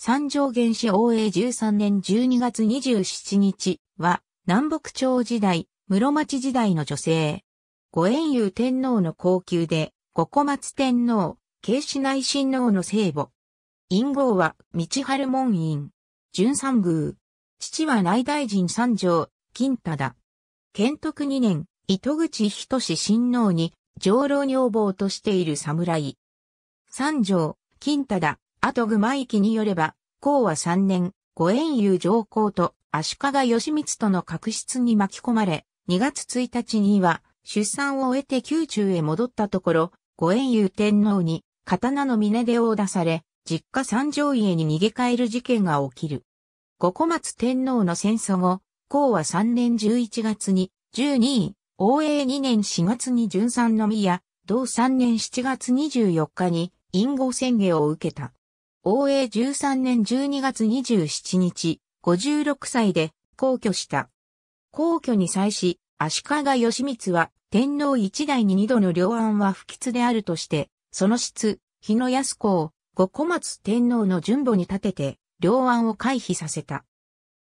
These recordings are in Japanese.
三条原始王永13年12月27日は、南北朝時代、室町時代の女性。五円友天皇の後宮で、五小松天皇、慶子内親王の聖母。陰号は、道春門院。純三宮。父は内大臣三条、金忠。建徳二年、糸口仁親王に、上老女房としている侍。三条、金忠、後具舞記によれば、孔は3年、五円遊上皇と足利義満との確執に巻き込まれ、2月1日には出産を終えて宮中へ戻ったところ、五円遊天皇に刀の峰でを出され、実家三条家に逃げ帰る事件が起きる。五小松天皇の戦争後、孔は3年11月に12位、応永2年4月に準三の宮、同3年7月24日に隠語宣言を受けた。応永13年12月27日、56歳で皇居した。皇居に際し、足利義満は天皇一代に二度の両案は不吉であるとして、その質、日野安子を五小松天皇の順母に立てて、両案を回避させた。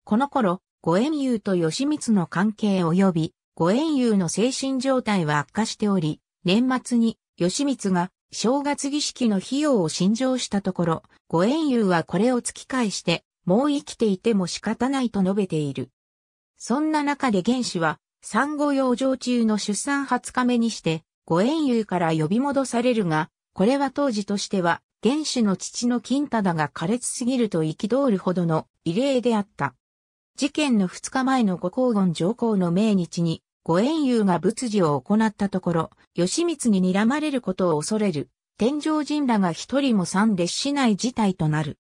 この頃、五縁友と義満の関係及び、五縁友の精神状態は悪化しており、年末に義満が正月儀式の費用を信条したところ、ご縁友はこれを突き返して、もう生きていても仕方ないと述べている。そんな中で原氏は、産後養生中の出産20日目にして、ご縁友から呼び戻されるが、これは当時としては、原氏の父の金忠が苛烈すぎると憤るほどの異例であった。事件の2日前のご公言上皇の命日に、ご縁友が仏事を行ったところ、義光に睨まれることを恐れる、天上人らが一人も参列しない事態となる。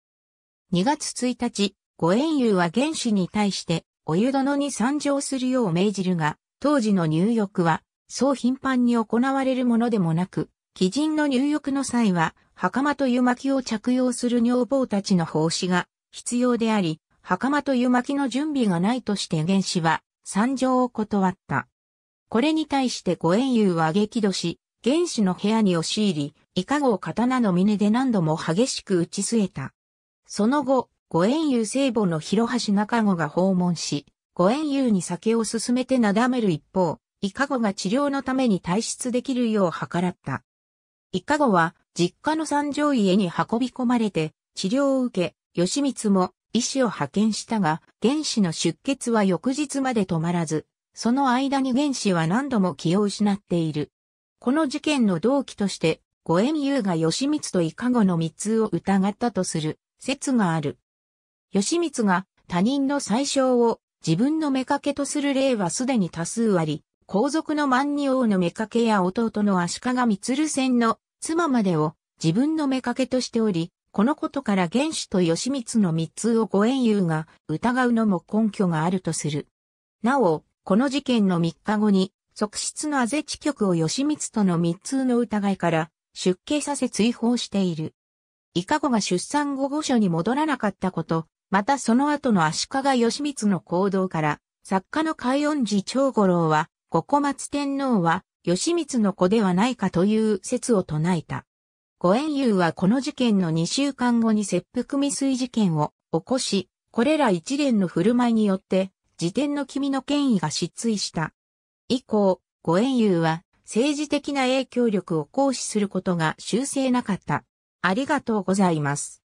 2月1日、ご縁友は原始に対して、お湯殿に参上するよう命じるが、当時の入浴は、そう頻繁に行われるものでもなく、鬼人の入浴の際は、袴と湯巻を着用する女房たちの奉仕が必要であり、袴と湯巻の準備がないとして原始は、参上を断った。これに対して五円友は激怒し、原始の部屋に押し入り、イカ号刀の峰で何度も激しく打ち据えた。その後、五円友聖母の広橋中子が訪問し、五円友に酒を勧めてなだめる一方、イカゴが治療のために退出できるよう計らった。イカゴは実家の三条家に運び込まれて治療を受け、吉光も医師を派遣したが、原始の出血は翌日まで止まらず、その間に原子は何度も気を失っている。この事件の動機として、五円優が義満と伊加後の密通を疑ったとする説がある。義満が他人の最小を自分の妾とする例はすでに多数あり、皇族の万二王の妾や弟の足利光仙の妻までを自分の妾としており、このことから原子と義満の密通をご縁優が疑うのも根拠があるとする。なお、この事件の3日後に、側室のあぜ地局を吉光との密通の疑いから出家させ追放している。イカゴが出産後御所に戻らなかったこと、またその後の足利義満の行動から、作家の海音寺長五郎は、五小松天皇は、義満の子ではないかという説を唱えた。五円友はこの事件の2週間後に切腹未遂事件を起こし、これら一連の振る舞いによって、辞典の君の権威が失墜した。以降、ご縁友は政治的な影響力を行使することが修正なかった。ありがとうございます。